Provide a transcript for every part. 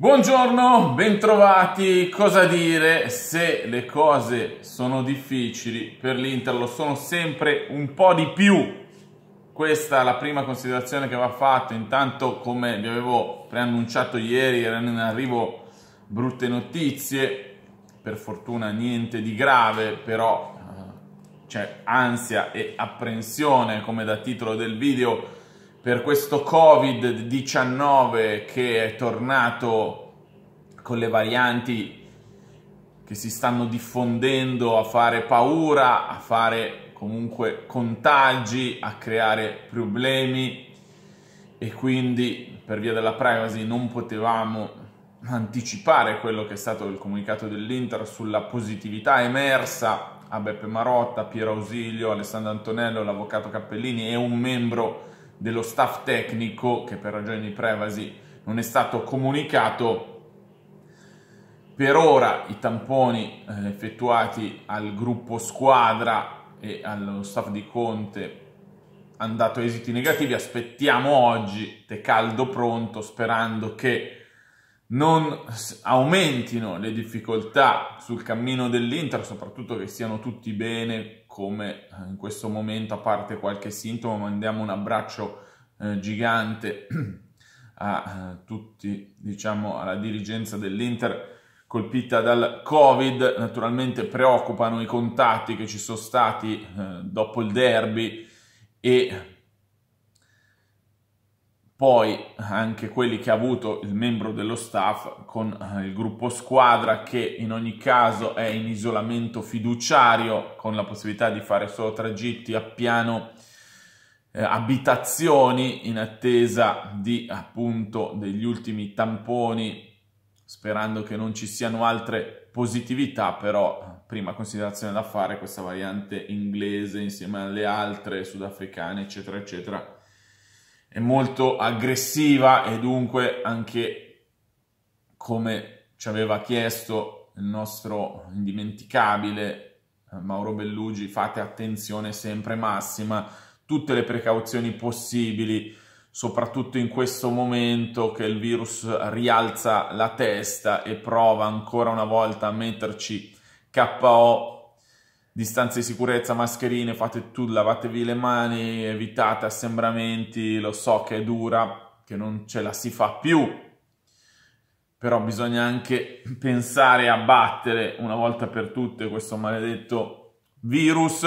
Buongiorno, bentrovati. Cosa dire se le cose sono difficili per l'Inter? Lo sono sempre un po' di più. Questa è la prima considerazione che va fatta. Intanto, come vi avevo preannunciato ieri, erano in arrivo brutte notizie. Per fortuna niente di grave, però eh, c'è ansia e apprensione, come da titolo del video, per questo Covid-19 che è tornato con le varianti che si stanno diffondendo a fare paura, a fare comunque contagi, a creare problemi e quindi per via della privacy non potevamo anticipare quello che è stato il comunicato dell'Inter sulla positività emersa a Beppe Marotta, Piero Ausilio, Alessandro Antonello, l'avvocato Cappellini e un membro dello staff tecnico che per ragioni di privacy non è stato comunicato. Per ora i tamponi eh, effettuati al gruppo squadra e allo staff di Conte hanno dato esiti negativi. Aspettiamo oggi te caldo pronto sperando che non aumentino le difficoltà sul cammino dell'Inter, soprattutto che stiano tutti bene come eh, in questo momento, a parte qualche sintomo, mandiamo un abbraccio eh, gigante a eh, tutti, diciamo, alla dirigenza dell'Inter colpita dal Covid. Naturalmente preoccupano i contatti che ci sono stati eh, dopo il derby e poi anche quelli che ha avuto il membro dello staff con eh, il gruppo squadra che in ogni caso è in isolamento fiduciario con la possibilità di fare solo tragitti a piano eh, abitazioni in attesa di appunto degli ultimi tamponi sperando che non ci siano altre positività però prima considerazione da fare questa variante inglese insieme alle altre sudafricane eccetera eccetera è molto aggressiva e dunque anche come ci aveva chiesto il nostro indimenticabile eh, Mauro Bellugi, fate attenzione sempre massima, tutte le precauzioni possibili, soprattutto in questo momento che il virus rialza la testa e prova ancora una volta a metterci KO distanze di sicurezza, mascherine, fate tutto, lavatevi le mani, evitate assembramenti, lo so che è dura, che non ce la si fa più, però bisogna anche pensare a battere una volta per tutte questo maledetto virus,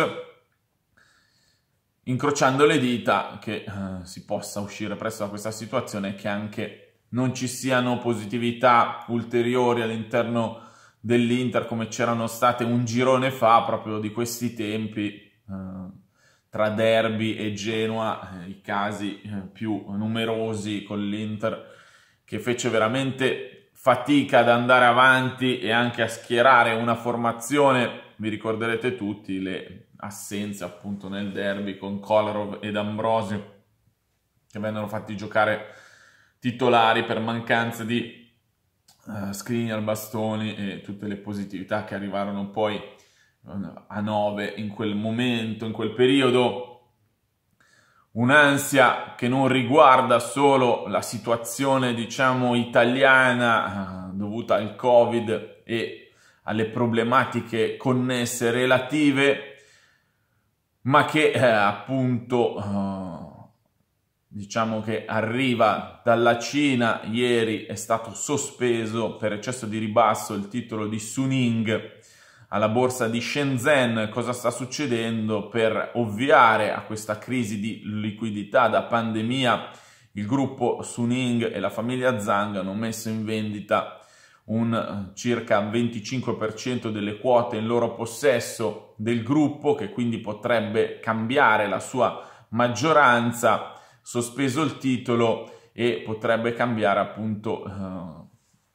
incrociando le dita che eh, si possa uscire presto da questa situazione e che anche non ci siano positività ulteriori all'interno dell'Inter come c'erano state un girone fa proprio di questi tempi eh, tra Derby e Genoa eh, i casi eh, più numerosi con l'Inter che fece veramente fatica ad andare avanti e anche a schierare una formazione vi ricorderete tutti le assenze appunto nel derby con Kolarov ed Ambrosio che vennero fatti giocare titolari per mancanza di uh, eh, Skriniar, Bastoni e tutte le positività che arrivarono poi eh, a 9 in quel momento, in quel periodo. Un'ansia che non riguarda solo la situazione, diciamo, italiana uh, dovuta al Covid e alle problematiche connesse relative, ma che eh, appunto uh, diciamo che arriva dalla Cina, ieri è stato sospeso per eccesso di ribasso il titolo di Suning alla borsa di Shenzhen, cosa sta succedendo per ovviare a questa crisi di liquidità da pandemia. Il gruppo Suning e la famiglia Zhang hanno messo in vendita un eh, circa 25% delle quote in loro possesso del gruppo che quindi potrebbe cambiare la sua maggioranza sospeso il titolo e potrebbe cambiare appunto eh,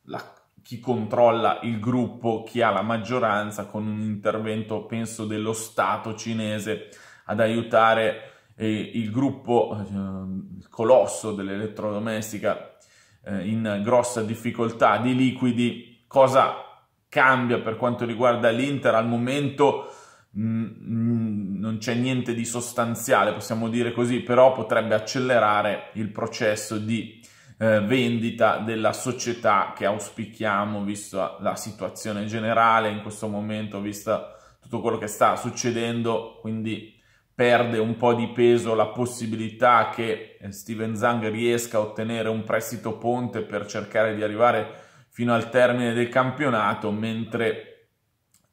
la, chi controlla il gruppo, chi ha la maggioranza con un intervento, penso, dello Stato cinese ad aiutare eh, il gruppo, eh, il colosso dell'elettrodomestica eh, in grossa difficoltà di liquidi. Cosa cambia per quanto riguarda l'Inter al momento? Mm, mm, non c'è niente di sostanziale, possiamo dire così, però potrebbe accelerare il processo di eh, vendita della società che auspichiamo, vista la situazione generale in questo momento, vista tutto quello che sta succedendo, quindi perde un po' di peso la possibilità che eh, Steven Zang riesca a ottenere un prestito ponte per cercare di arrivare fino al termine del campionato, mentre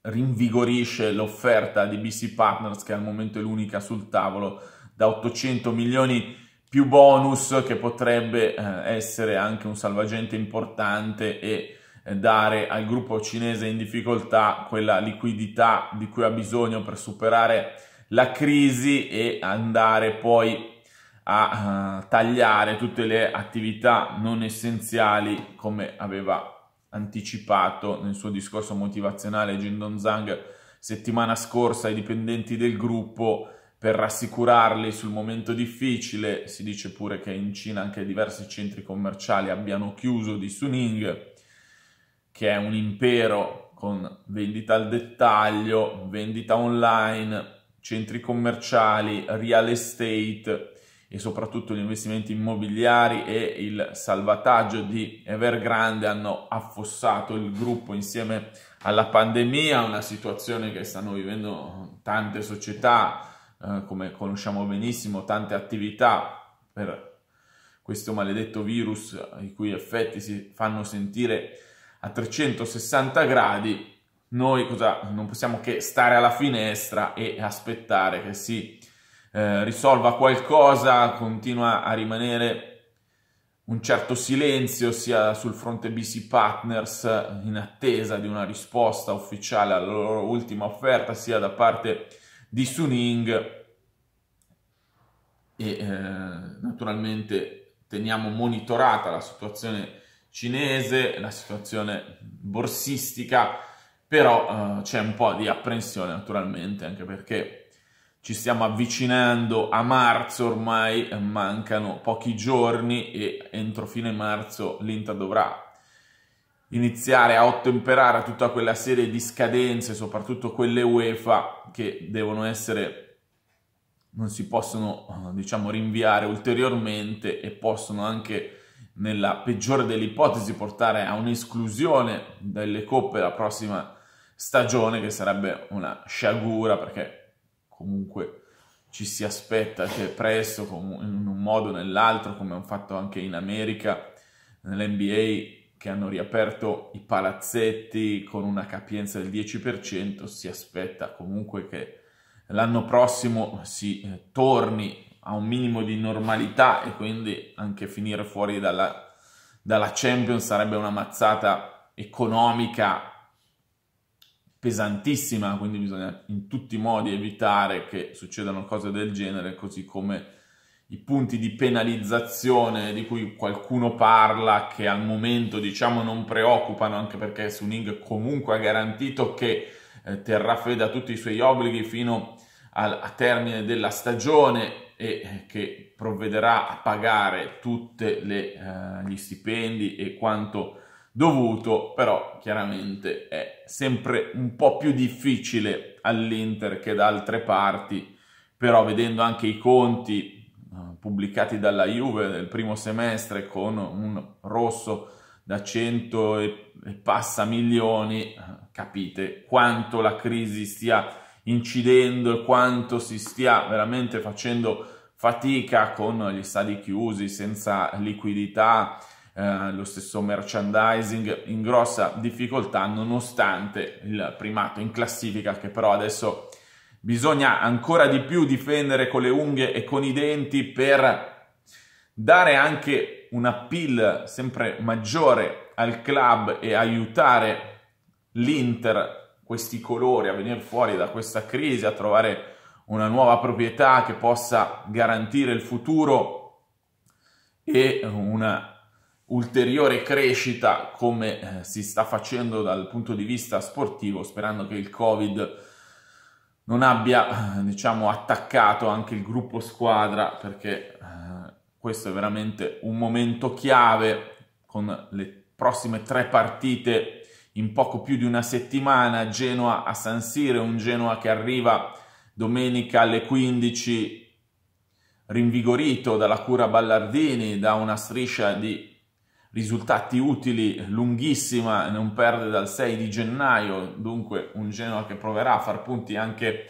rinvigorisce l'offerta di BC Partners che al momento è l'unica sul tavolo da 800 milioni più bonus che potrebbe eh, essere anche un salvagente importante e eh, dare al gruppo cinese in difficoltà quella liquidità di cui ha bisogno per superare la crisi e andare poi a eh, tagliare tutte le attività non essenziali come aveva anticipato nel suo discorso motivazionale Jindon Zhang settimana scorsa ai dipendenti del gruppo per rassicurarli sul momento difficile. Si dice pure che in Cina anche diversi centri commerciali abbiano chiuso di Suning, che è un impero con vendita al dettaglio, vendita online, centri commerciali, real estate, e soprattutto gli investimenti immobiliari e il salvataggio di Evergrande hanno affossato il gruppo insieme alla pandemia, una situazione che stanno vivendo tante società, eh, come conosciamo benissimo, tante attività per questo maledetto virus i cui effetti si fanno sentire a 360 gradi. Noi cosa, non possiamo che stare alla finestra e aspettare che si eh, risolva qualcosa, continua a rimanere un certo silenzio sia sul fronte BC Partners in attesa di una risposta ufficiale alla loro ultima offerta sia da parte di Suning e eh, naturalmente teniamo monitorata la situazione cinese, la situazione borsistica, però eh, c'è un po' di apprensione naturalmente anche perché ci stiamo avvicinando a marzo ormai, eh, mancano pochi giorni e entro fine marzo l'Inter dovrà iniziare a ottemperare tutta quella serie di scadenze, soprattutto quelle UEFA, che devono essere, non si possono eh, diciamo rinviare ulteriormente e possono anche nella peggiore delle ipotesi portare a un'esclusione delle coppe la prossima stagione che sarebbe una sciagura perché comunque ci si aspetta che cioè, presto, in un modo o nell'altro, come hanno fatto anche in America, nell'NBA, che hanno riaperto i palazzetti con una capienza del 10%, si aspetta comunque che l'anno prossimo si eh, torni a un minimo di normalità e quindi anche finire fuori dalla, dalla Champions sarebbe una mazzata economica pesantissima, quindi bisogna in tutti i modi evitare che succedano cose del genere, così come i punti di penalizzazione di cui qualcuno parla, che al momento diciamo non preoccupano, anche perché Suning comunque ha garantito che eh, terrà fede a tutti i suoi obblighi fino al a termine della stagione e eh, che provvederà a pagare tutti eh, gli stipendi e quanto dovuto, però chiaramente è sempre un po' più difficile all'Inter che da altre parti, però vedendo anche i conti eh, pubblicati dalla Juve nel primo semestre con un rosso da 100 e passa milioni, eh, capite quanto la crisi stia incidendo e quanto si stia veramente facendo fatica con gli stadi chiusi, senza liquidità, eh, lo stesso merchandising in grossa difficoltà nonostante il primato in classifica che però adesso bisogna ancora di più difendere con le unghie e con i denti per dare anche un appeal sempre maggiore al club e aiutare l'Inter, questi colori, a venire fuori da questa crisi, a trovare una nuova proprietà che possa garantire il futuro e una ulteriore crescita come eh, si sta facendo dal punto di vista sportivo, sperando che il Covid non abbia eh, diciamo, attaccato anche il gruppo squadra perché eh, questo è veramente un momento chiave con le prossime tre partite in poco più di una settimana Genoa a San Siro, un Genoa che arriva domenica alle 15 rinvigorito dalla cura Ballardini, da una striscia di risultati utili lunghissima, non perde dal 6 di gennaio, dunque un Genoa che proverà a far punti anche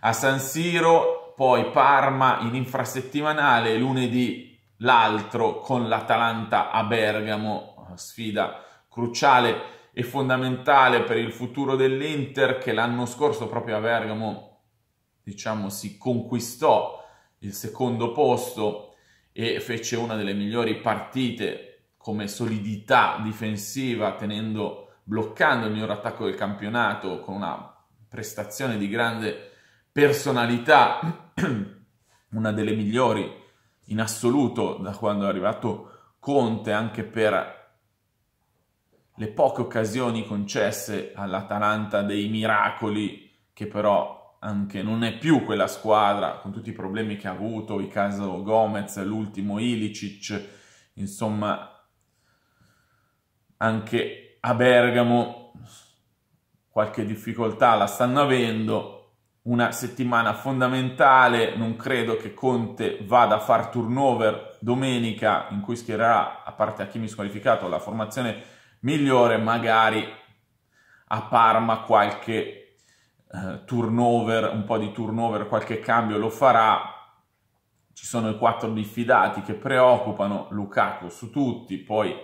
a San Siro, poi Parma in infrasettimanale, lunedì l'altro con l'Atalanta a Bergamo, sfida cruciale e fondamentale per il futuro dell'Inter che l'anno scorso proprio a Bergamo diciamo si conquistò il secondo posto e fece una delle migliori partite come solidità difensiva, tenendo, bloccando il miglior attacco del campionato con una prestazione di grande personalità, una delle migliori in assoluto da quando è arrivato Conte, anche per le poche occasioni concesse all'Atalanta dei miracoli, che però anche non è più quella squadra, con tutti i problemi che ha avuto, il caso Gomez, l'ultimo Ilicic, insomma anche a Bergamo qualche difficoltà la stanno avendo. Una settimana fondamentale, non credo che Conte vada a far turnover domenica in cui schiererà, a parte a chi mi squalificato, la formazione migliore, magari a Parma qualche eh, turnover, un po' di turnover, qualche cambio lo farà. Ci sono i quattro diffidati che preoccupano, Lukaku su tutti, poi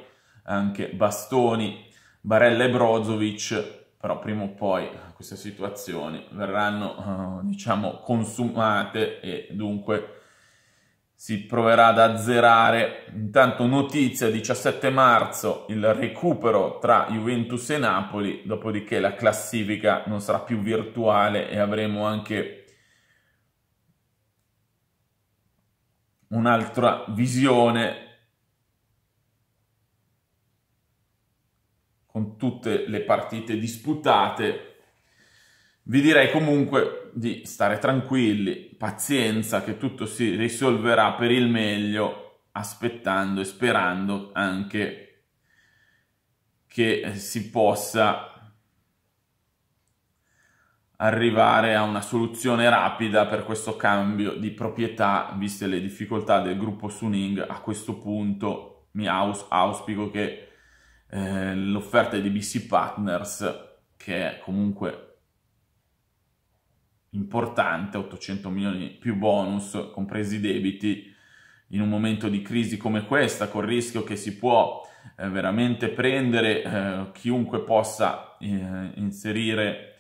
anche Bastoni, Barella e Brozovic, però prima o poi queste situazioni verranno, eh, diciamo, consumate e dunque si proverà ad azzerare. Intanto notizia, 17 marzo, il recupero tra Juventus e Napoli, dopodiché la classifica non sarà più virtuale e avremo anche un'altra visione con tutte le partite disputate. Vi direi comunque di stare tranquilli, pazienza, che tutto si risolverà per il meglio, aspettando e sperando anche che si possa arrivare a una soluzione rapida per questo cambio di proprietà, viste le difficoltà del gruppo Suning. A questo punto mi aus auspico che eh, l'offerta di BC Partners, che è comunque importante, 800 milioni più bonus, compresi i debiti, in un momento di crisi come questa, col rischio che si può eh, veramente prendere eh, chiunque possa eh, inserire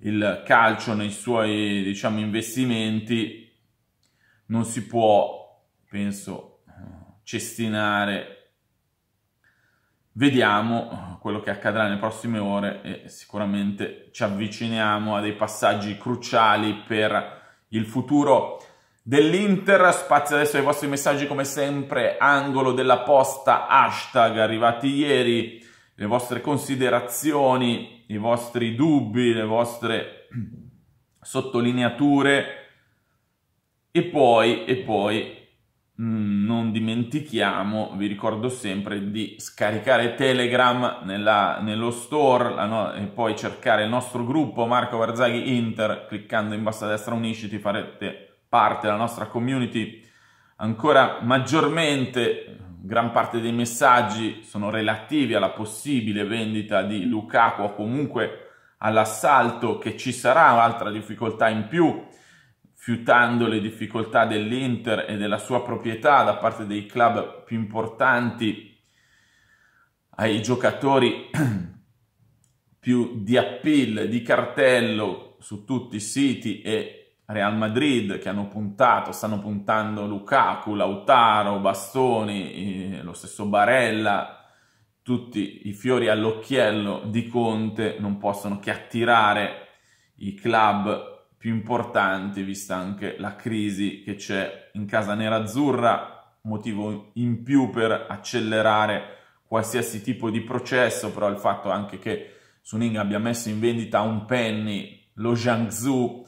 il calcio nei suoi diciamo, investimenti, non si può, penso, eh, cestinare Vediamo eh, quello che accadrà nelle prossime ore e sicuramente ci avviciniamo a dei passaggi cruciali per il futuro dell'Inter. Spazio adesso ai vostri messaggi come sempre, angolo della posta, hashtag arrivati ieri, le vostre considerazioni, i vostri dubbi, le vostre sottolineature e poi, e poi Mm, non dimentichiamo, vi ricordo sempre di scaricare Telegram nella, nello store no, e poi cercare il nostro gruppo Marco Barzaghi Inter, cliccando in basso a destra unisciti farete parte della nostra community ancora maggiormente, gran parte dei messaggi sono relativi alla possibile vendita di Lukaku o comunque all'assalto che ci sarà, un'altra difficoltà in più fiutando le difficoltà dell'Inter e della sua proprietà da parte dei club più importanti ai giocatori più di appeal, di cartello su tutti i siti e Real Madrid che hanno puntato, stanno puntando Lukaku, Lautaro, Bastoni, eh, lo stesso Barella, tutti i fiori all'occhiello di Conte non possono che attirare i club più importante, vista anche la crisi che c'è in casa nerazzurra, motivo in più per accelerare qualsiasi tipo di processo, però il fatto anche che Suning abbia messo in vendita un penny, lo Jiangsu,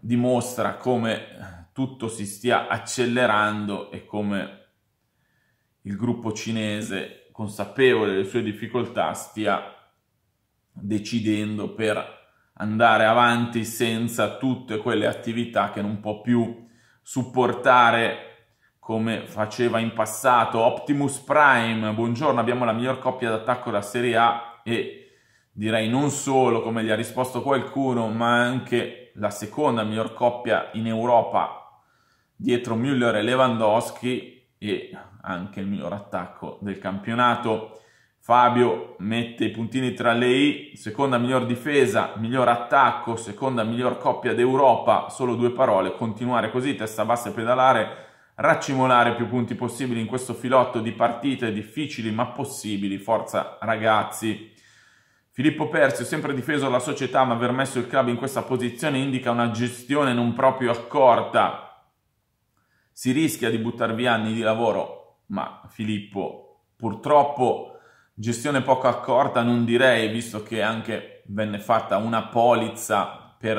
dimostra come tutto si stia accelerando e come il gruppo cinese, consapevole delle sue difficoltà, stia decidendo per andare avanti senza tutte quelle attività che non può più supportare come faceva in passato Optimus Prime. Buongiorno, abbiamo la miglior coppia d'attacco della Serie A e direi non solo, come gli ha risposto qualcuno, ma anche la seconda miglior coppia in Europa dietro Müller e Lewandowski e anche il miglior attacco del campionato. Fabio mette i puntini tra le i, seconda miglior difesa, miglior attacco, seconda miglior coppia d'Europa, solo due parole, continuare così, testa bassa e pedalare, raccimolare più punti possibili in questo filotto di partite difficili ma possibili, forza ragazzi. Filippo Persio, sempre difeso la società ma aver messo il club in questa posizione indica una gestione non proprio accorta. Si rischia di buttare via anni di lavoro, ma Filippo purtroppo Gestione poco accorta non direi, visto che anche venne fatta una polizza per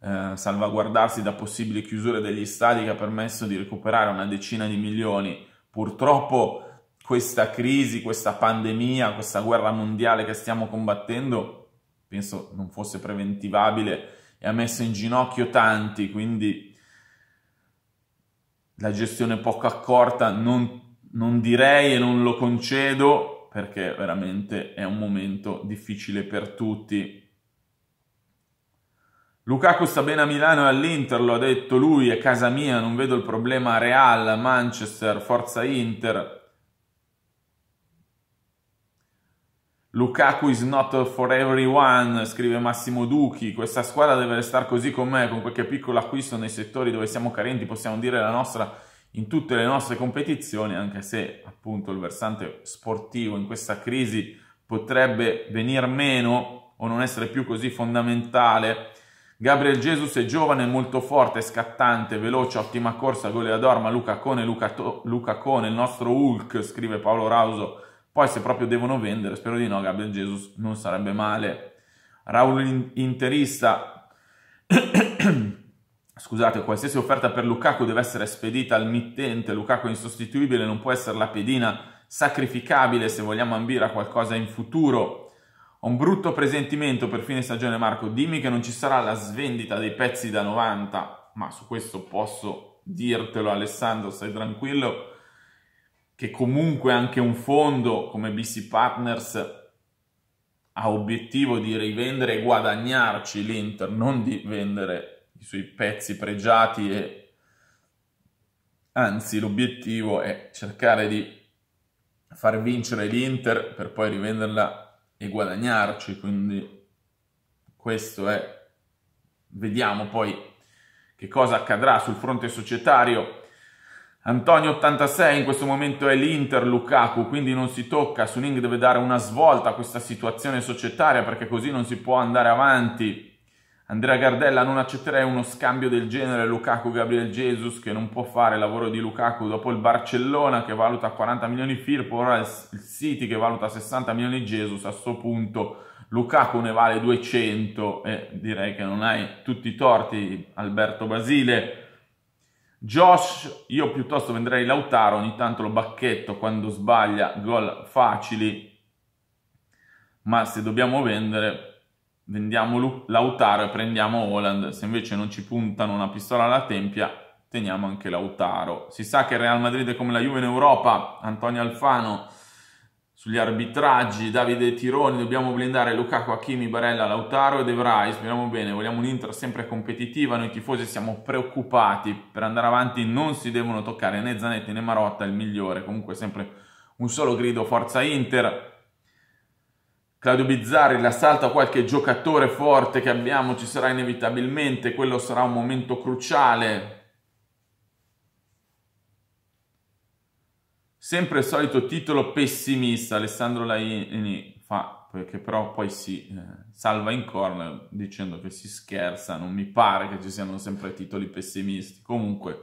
eh, salvaguardarsi da possibili chiusure degli stadi che ha permesso di recuperare una decina di milioni. Purtroppo questa crisi, questa pandemia, questa guerra mondiale che stiamo combattendo, penso non fosse preventivabile e ha messo in ginocchio tanti, quindi la gestione poco accorta non, non direi e non lo concedo, perché veramente è un momento difficile per tutti. Lukaku sta bene a Milano e all'Inter, lo ha detto lui, è casa mia, non vedo il problema Real, Manchester, Forza Inter. Lukaku is not for everyone, scrive Massimo Duchi. Questa squadra deve restare così con me, con qualche piccolo acquisto nei settori dove siamo carenti, possiamo dire la nostra in tutte le nostre competizioni, anche se appunto il versante sportivo in questa crisi potrebbe venir meno o non essere più così fondamentale. Gabriel Jesus è giovane, molto forte, scattante, veloce, ottima corsa, goleador, ma Luca Cone, Luca, to- Luca Cone, il nostro Hulk, scrive Paolo Rauso. Poi se proprio devono vendere, spero di no, Gabriel Jesus non sarebbe male. Raul in- interista scusate, qualsiasi offerta per Lukaku deve essere spedita al mittente, Lukaku è insostituibile, non può essere la pedina sacrificabile se vogliamo ambire a qualcosa in futuro. Ho un brutto presentimento per fine stagione Marco, dimmi che non ci sarà la svendita dei pezzi da 90, ma su questo posso dirtelo Alessandro, stai tranquillo che comunque anche un fondo come BC Partners ha obiettivo di rivendere e guadagnarci l'Inter, non di vendere i suoi pezzi pregiati e anzi l'obiettivo è cercare di far vincere l'Inter per poi rivenderla e guadagnarci, quindi questo è vediamo poi che cosa accadrà sul fronte societario. Antonio 86 in questo momento è l'Inter Lukaku, quindi non si tocca, Suning deve dare una svolta a questa situazione societaria perché così non si può andare avanti. Andrea Gardella non accetterei uno scambio del genere Lukaku Gabriel Jesus che non può fare il lavoro di Lukaku dopo il Barcellona che valuta 40 milioni Firpo, ora il City che valuta 60 milioni Jesus, a questo punto Lukaku ne vale 200 e direi che non hai tutti i torti Alberto Basile. Josh, io piuttosto venderei Lautaro, ogni tanto lo bacchetto quando sbaglia gol facili, ma se dobbiamo vendere vendiamo Lautaro e prendiamo Holland, se invece non ci puntano una pistola alla tempia, teniamo anche Lautaro. Si sa che il Real Madrid è come la Juve in Europa, Antonio Alfano sugli arbitraggi, Davide Tironi, dobbiamo blindare Lukaku, Hakimi, Barella, Lautaro e De Vrij, speriamo bene, vogliamo un'Inter sempre competitiva, noi tifosi siamo preoccupati, per andare avanti non si devono toccare né Zanetti né Marotta, il migliore, comunque sempre un solo grido, forza Inter, Claudio Bizzarri, l'assalto a qualche giocatore forte che abbiamo ci sarà inevitabilmente, quello sarà un momento cruciale. Sempre il solito titolo pessimista, Alessandro Laini fa, che però poi si eh, salva in corner dicendo che si scherza, non mi pare che ci siano sempre titoli pessimisti. Comunque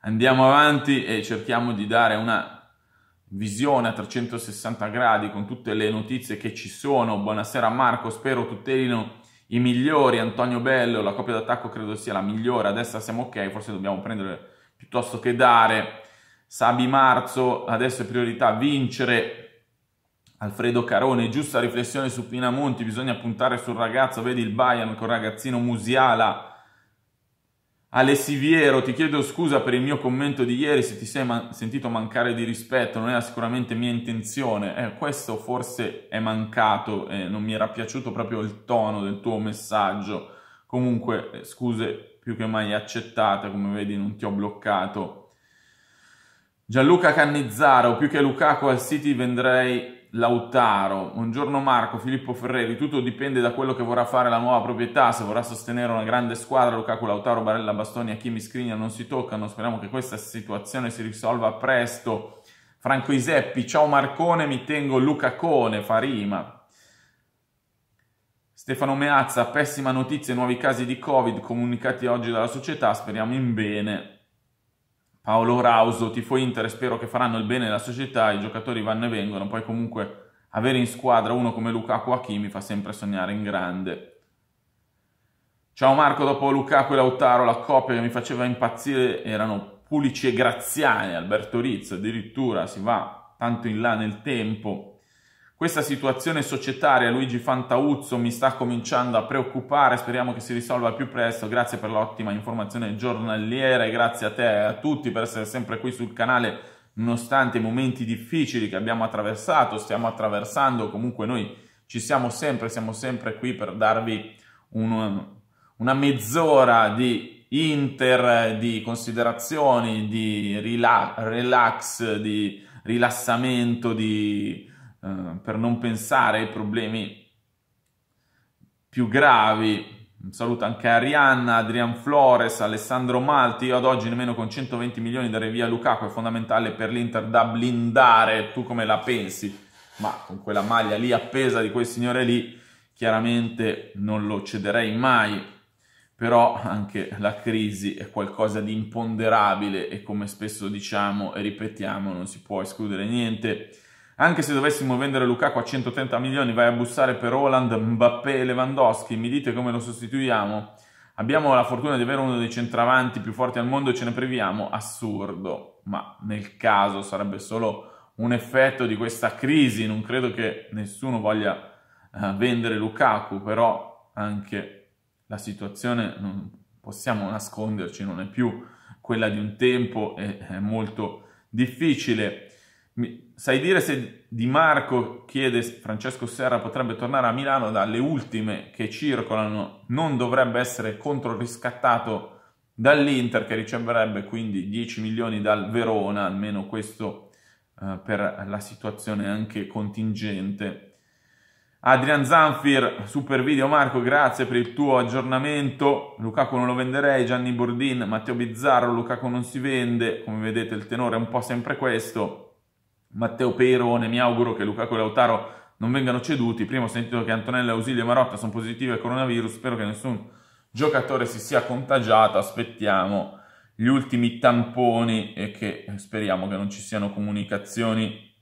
andiamo avanti e cerchiamo di dare una visione a 360 gradi con tutte le notizie che ci sono. Buonasera Marco, spero tutelino i migliori. Antonio Bello, la coppia d'attacco credo sia la migliore. Adesso siamo ok, forse dobbiamo prendere piuttosto che dare. Sabi Marzo, adesso è priorità vincere. Alfredo Carone, giusta riflessione su Pinamonti, bisogna puntare sul ragazzo, vedi il Bayern con il ragazzino Musiala Alessiviero, ti chiedo scusa per il mio commento di ieri se ti sei man- sentito mancare di rispetto, non era sicuramente mia intenzione, eh, questo forse è mancato, eh, non mi era piaciuto proprio il tono del tuo messaggio, comunque eh, scuse più che mai accettate, come vedi non ti ho bloccato. Gianluca Cannizzaro, più che Lukaku al City vendrei Lautaro, buongiorno Marco, Filippo Ferreri, tutto dipende da quello che vorrà fare la nuova proprietà, se vorrà sostenere una grande squadra, Lukaku, Lautaro, Barella, Bastoni, Achimi, Scrigna non si toccano, speriamo che questa situazione si risolva presto. Franco Iseppi, ciao Marcone, mi tengo Lucacone, fa rima. Stefano Meazza, pessima notizia, nuovi casi di Covid comunicati oggi dalla società, speriamo in bene. Paolo Rauso, tifo Inter, spero che faranno il bene della società, i giocatori vanno e vengono, poi comunque avere in squadra uno come Lukaku Aki mi fa sempre sognare in grande. Ciao Marco, dopo Lukaku e Lautaro la coppia che mi faceva impazzire erano Pulici e Graziani, Alberto Rizzo addirittura si va tanto in là nel tempo. Questa situazione societaria, Luigi Fantauzzo, mi sta cominciando a preoccupare, speriamo che si risolva più presto, grazie per l'ottima informazione giornaliera e grazie a te e a tutti per essere sempre qui sul canale nonostante i momenti difficili che abbiamo attraversato, stiamo attraversando, comunque noi ci siamo sempre, siamo sempre qui per darvi un, una mezz'ora di inter, di considerazioni, di rila- relax, di rilassamento, di eh, per non pensare ai problemi più gravi. Un saluto anche a Arianna, Adrian Flores, Alessandro Malti. Io ad oggi nemmeno con 120 milioni darei via Lukaku, è fondamentale per l'Inter da blindare. Tu come la pensi? Ma con quella maglia lì appesa di quel signore lì, chiaramente non lo cederei mai. Però anche la crisi è qualcosa di imponderabile e come spesso diciamo e ripetiamo non si può escludere niente. Anche se dovessimo vendere Lukaku a 130 milioni, vai a bussare per Roland, Mbappé e Lewandowski. Mi dite come lo sostituiamo? Abbiamo la fortuna di avere uno dei centravanti più forti al mondo e ce ne priviamo? Assurdo, ma nel caso sarebbe solo un effetto di questa crisi. Non credo che nessuno voglia eh, vendere Lukaku, però anche la situazione non possiamo nasconderci, non è più quella di un tempo e è molto difficile sai dire se Di Marco chiede Francesco Serra potrebbe tornare a Milano dalle ultime che circolano, non dovrebbe essere controriscattato dall'Inter che riceverebbe quindi 10 milioni dal Verona, almeno questo eh, per la situazione anche contingente. Adrian Zanfir, super video Marco, grazie per il tuo aggiornamento. Lukaku non lo venderei, Gianni Bordin, Matteo Bizzarro, Lukaku non si vende, come vedete il tenore è un po' sempre questo. Matteo Perone, mi auguro che Lukaku e Lautaro non vengano ceduti. Prima ho sentito che Antonella, Ausilio e Marotta sono positivi al coronavirus, spero che nessun giocatore si sia contagiato, aspettiamo gli ultimi tamponi e che speriamo che non ci siano comunicazioni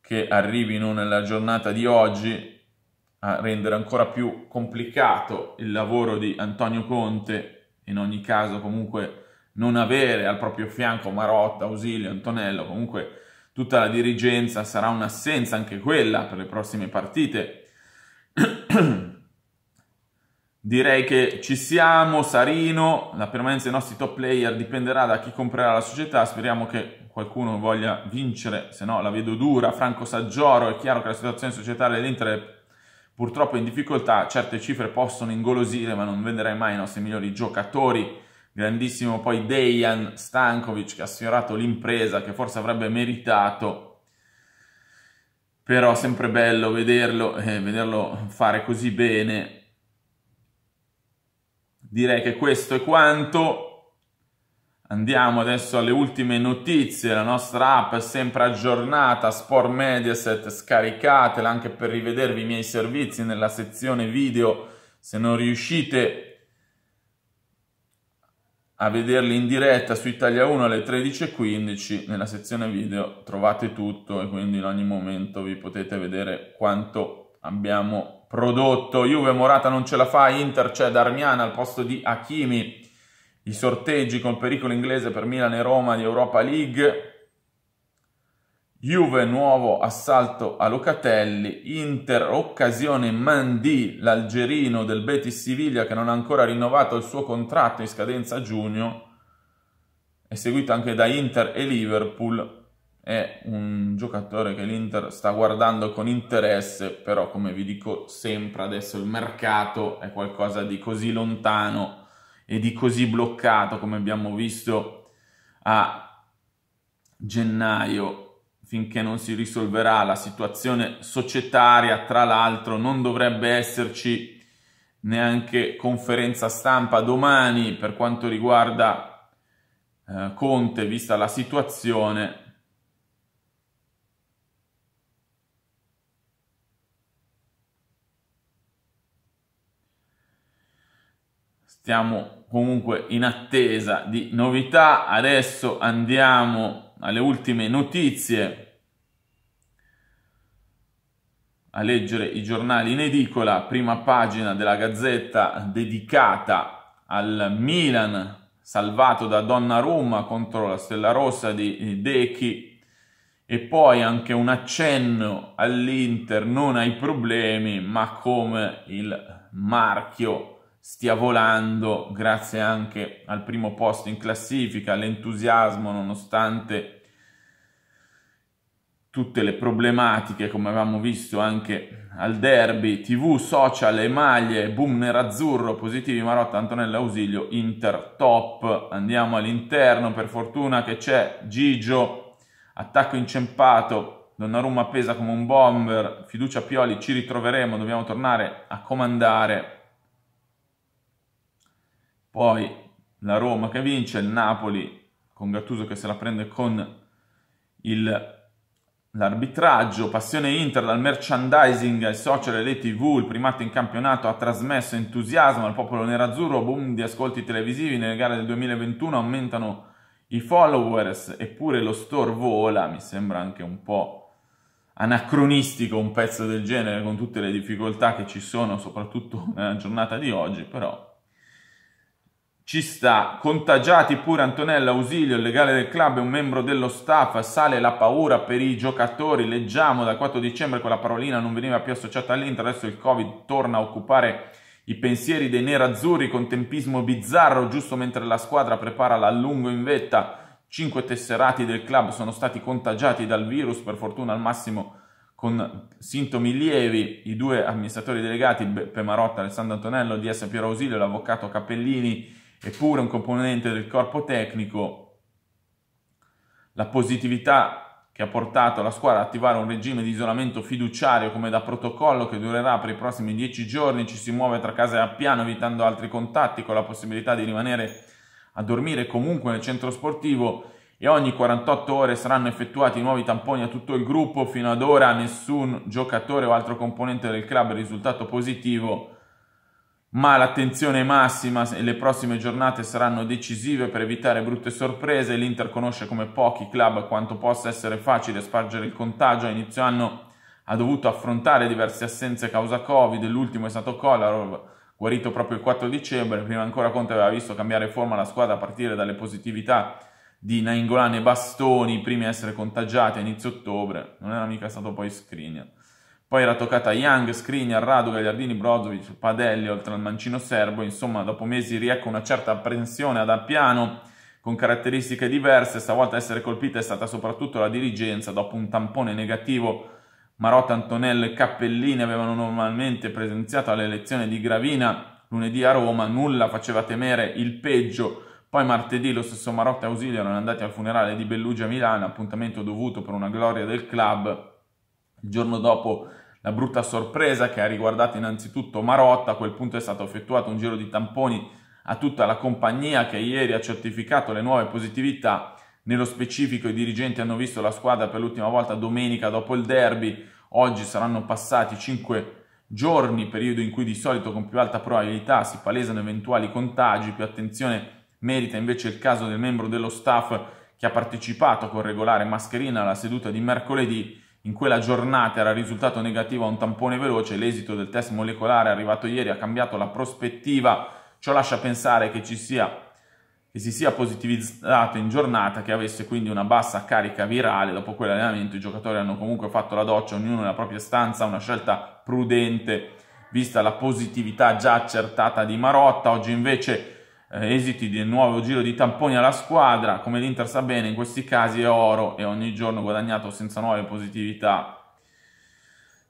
che arrivino nella giornata di oggi a rendere ancora più complicato il lavoro di Antonio Conte, in ogni caso comunque non avere al proprio fianco Marotta, Ausilio, Antonello, comunque tutta la dirigenza, sarà un'assenza anche quella per le prossime partite. Direi che ci siamo, Sarino, la permanenza dei nostri top player dipenderà da chi comprerà la società, speriamo che qualcuno voglia vincere, se no la vedo dura. Franco Saggioro, è chiaro che la situazione societaria dell'Inter è purtroppo in difficoltà, certe cifre possono ingolosire ma non venderai mai i nostri migliori giocatori grandissimo poi Dejan Stankovic che ha sfiorato l'impresa che forse avrebbe meritato però sempre bello vederlo, eh, vederlo fare così bene direi che questo è quanto Andiamo adesso alle ultime notizie, la nostra app è sempre aggiornata, Sport Mediaset, scaricatela anche per rivedervi i miei servizi nella sezione video se non riuscite a vederli in diretta su Italia 1 alle 13.15. Nella sezione video trovate tutto e quindi in ogni momento vi potete vedere quanto abbiamo prodotto. Juve Morata non ce la fa, Inter c'è cioè Darmiana al posto di Hakimi. I sorteggi con pericolo inglese per Milan e Roma di Europa League Juve nuovo assalto a Locatelli, Inter occasione Mandi, l'algerino del Betis Siviglia che non ha ancora rinnovato il suo contratto in scadenza a giugno, è seguito anche da Inter e Liverpool, è un giocatore che l'Inter sta guardando con interesse, però come vi dico sempre adesso il mercato è qualcosa di così lontano e di così bloccato come abbiamo visto a gennaio finché non si risolverà la situazione societaria, tra l'altro non dovrebbe esserci neanche conferenza stampa domani per quanto riguarda eh, Conte, vista la situazione. Stiamo comunque in attesa di novità. Adesso andiamo alle ultime notizie, a leggere i giornali in edicola, prima pagina della Gazzetta dedicata al Milan, salvato da Donnarumma contro la Stella Rossa di eh, Dechi, e poi anche un accenno all'Inter, non ai problemi, ma come il marchio stia volando grazie anche al primo posto in classifica, l'entusiasmo nonostante tutte le problematiche come avevamo visto anche al derby, tv, social e maglie, boom nerazzurro, positivi Marotta, Antonella Ausilio, Inter top, andiamo all'interno, per fortuna che c'è Gigio, attacco incempato, Donnarumma pesa come un bomber, fiducia Pioli, ci ritroveremo, dobbiamo tornare a comandare, poi la Roma che vince, il Napoli con Gattuso che se la prende con l'arbitraggio, passione Inter dal merchandising ai social e alle tv, il primato in campionato ha trasmesso entusiasmo al popolo nerazzurro, boom di ascolti televisivi nelle gare del 2021 aumentano i followers, eppure lo store vola, mi sembra anche un po' anacronistico un pezzo del genere con tutte le difficoltà che ci sono, soprattutto nella giornata di oggi, però ci sta, contagiati pure Antonella Ausilio, il legale del club è un membro dello staff, sale la paura per i giocatori, leggiamo dal 4 dicembre quella parolina non veniva più associata all'Inter, adesso il Covid torna a occupare i pensieri dei nerazzurri con tempismo bizzarro, giusto mentre la squadra prepara l'allungo in vetta, 5 tesserati del club sono stati contagiati dal virus, per fortuna al massimo con sintomi lievi, i due amministratori delegati, Peppe Marotta, Alessandro Antonello, DS Piero Ausilio, l'avvocato Capellini, eppure un componente del corpo tecnico, la positività che ha portato la squadra ad attivare un regime di isolamento fiduciario come da protocollo che durerà per i prossimi dieci giorni, ci si muove tra casa e a piano evitando altri contatti con la possibilità di rimanere a dormire comunque nel centro sportivo e ogni 48 ore saranno effettuati nuovi tamponi a tutto il gruppo. Fino ad ora nessun giocatore o altro componente del club è risultato positivo ma l'attenzione è massima e le prossime giornate saranno decisive per evitare brutte sorprese. L'Inter conosce come pochi club quanto possa essere facile spargere il contagio. A inizio anno ha dovuto affrontare diverse assenze causa Covid, l'ultimo è stato Kolarov, guarito proprio il 4 dicembre. Prima ancora Conte aveva visto cambiare forma la squadra a partire dalle positività di Naingolan e Bastoni, i primi a essere contagiati a inizio ottobre. Non era mica stato poi screener. Poi era toccata a Young, Skriniar, Radu, Gagliardini, Brozovic, Padelli, oltre al mancino serbo. Insomma, dopo mesi riecco una certa apprensione ad Appiano con caratteristiche diverse. Stavolta a essere colpita è stata soprattutto la dirigenza dopo un tampone negativo. Marotta, Antonello e Cappellini avevano normalmente presenziato all'elezione di Gravina lunedì a Roma. Nulla faceva temere il peggio. Poi martedì lo stesso Marotta e Ausilio erano andati al funerale di Bellugia a Milano, appuntamento dovuto per una gloria del club. Il giorno dopo la brutta sorpresa che ha riguardato innanzitutto Marotta, a quel punto è stato effettuato un giro di tamponi a tutta la compagnia che ieri ha certificato le nuove positività. Nello specifico i dirigenti hanno visto la squadra per l'ultima volta domenica dopo il derby, oggi saranno passati 5 giorni, periodo in cui di solito con più alta probabilità si palesano eventuali contagi, più attenzione merita invece il caso del membro dello staff che ha partecipato con regolare mascherina alla seduta di mercoledì in quella giornata era risultato negativo a un tampone veloce, l'esito del test molecolare arrivato ieri ha cambiato la prospettiva, ciò lascia pensare che ci sia che si sia positivizzato in giornata, che avesse quindi una bassa carica virale. Dopo quell'allenamento i giocatori hanno comunque fatto la doccia, ognuno nella propria stanza, una scelta prudente vista la positività già accertata di Marotta. Oggi invece eh, esiti del nuovo giro di tamponi alla squadra, come l'Inter sa bene in questi casi è oro e ogni giorno guadagnato senza nuove positività.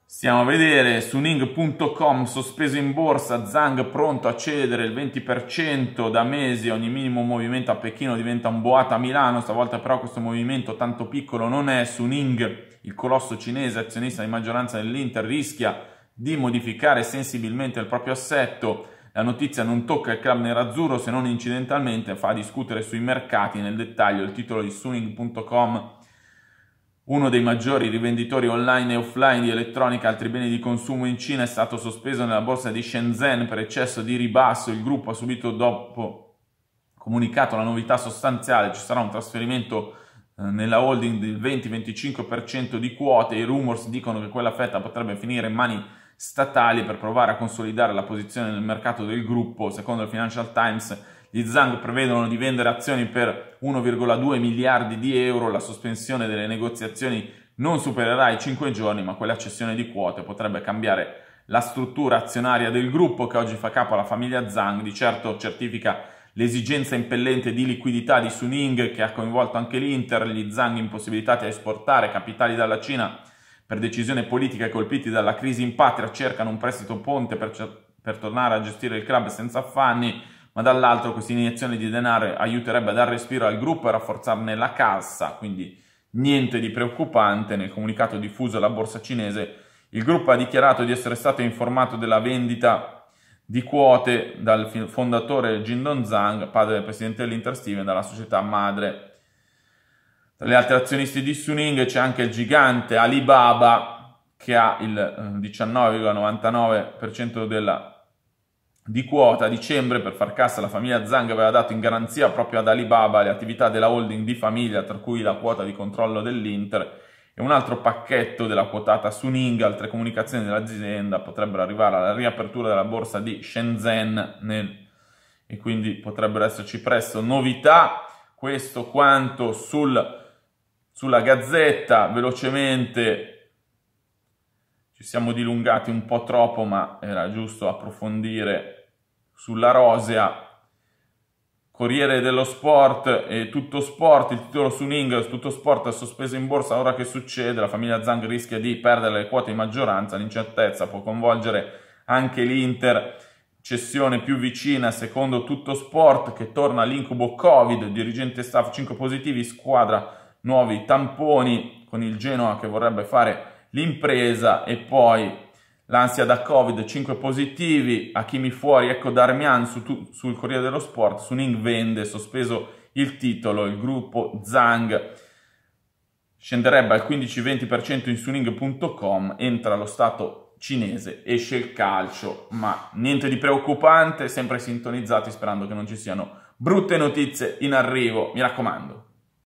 Stiamo a vedere su ning.com sospeso in borsa, Zhang pronto a cedere il 20% da mesi, ogni minimo movimento a Pechino diventa un boato a Milano, stavolta però questo movimento tanto piccolo non è, su Ning il colosso cinese azionista di maggioranza dell'Inter rischia di modificare sensibilmente il proprio assetto, la notizia non tocca il club nerazzurro se non incidentalmente, fa discutere sui mercati nel dettaglio il titolo di Suning.com uno dei maggiori rivenditori online e offline di elettronica e altri beni di consumo in Cina è stato sospeso nella borsa di Shenzhen per eccesso di ribasso. Il gruppo ha subito dopo comunicato la novità sostanziale, ci sarà un trasferimento eh, nella holding del 20-25% di quote. I rumors dicono che quella fetta potrebbe finire in mani statali per provare a consolidare la posizione nel mercato del gruppo. Secondo il Financial Times, gli Zhang prevedono di vendere azioni per 1,2 miliardi di euro, la sospensione delle negoziazioni non supererà i 5 giorni, ma quella cessione di quote potrebbe cambiare la struttura azionaria del gruppo che oggi fa capo alla famiglia Zhang, di certo certifica l'esigenza impellente di liquidità di Suning che ha coinvolto anche l'Inter, gli Zhang impossibilitati a esportare capitali dalla Cina per decisione politica e colpiti dalla crisi in patria cercano un prestito ponte per, per tornare a gestire il club senza affanni, ma dall'altro questa iniezione di denaro aiuterebbe a dar respiro al gruppo e rafforzarne la cassa, quindi niente di preoccupante. Nel comunicato diffuso alla borsa cinese, il gruppo ha dichiarato di essere stato informato della vendita di quote dal fondatore Jin Jindon Zhang, padre del presidente dell'Inter Steven, dalla società madre tra le altre azionisti di Suning c'è anche il gigante Alibaba che ha il 19,99% eh, della di quota a dicembre per far cassa la famiglia Zhang aveva dato in garanzia proprio ad Alibaba le attività della holding di famiglia tra cui la quota di controllo dell'Inter e un altro pacchetto della quotata Suning altre comunicazioni dell'azienda potrebbero arrivare alla riapertura della borsa di Shenzhen nel... e quindi potrebbero esserci presto novità questo quanto sul sulla Gazzetta, velocemente ci siamo dilungati un po' troppo, ma era giusto approfondire sulla Rosea. Corriere dello Sport e Tutto Sport, il titolo su Ningles, Tutto Sport è sospeso in borsa, ora che succede? La famiglia Zang rischia di perdere le quote in maggioranza, l'incertezza può coinvolgere anche l'Inter, cessione più vicina secondo Tutto Sport che torna all'incubo Covid, dirigente staff 5 positivi, squadra nuovi tamponi con il Genoa che vorrebbe fare l'impresa e poi l'ansia da Covid, 5 positivi, Hakimi fuori, ecco Darmian su sul Corriere dello Sport, Suning vende, sospeso il titolo, il gruppo Zhang scenderebbe al 15-20% in suning.com, entra lo Stato cinese, esce il calcio, ma niente di preoccupante, sempre sintonizzati sperando che non ci siano brutte notizie in arrivo, mi raccomando.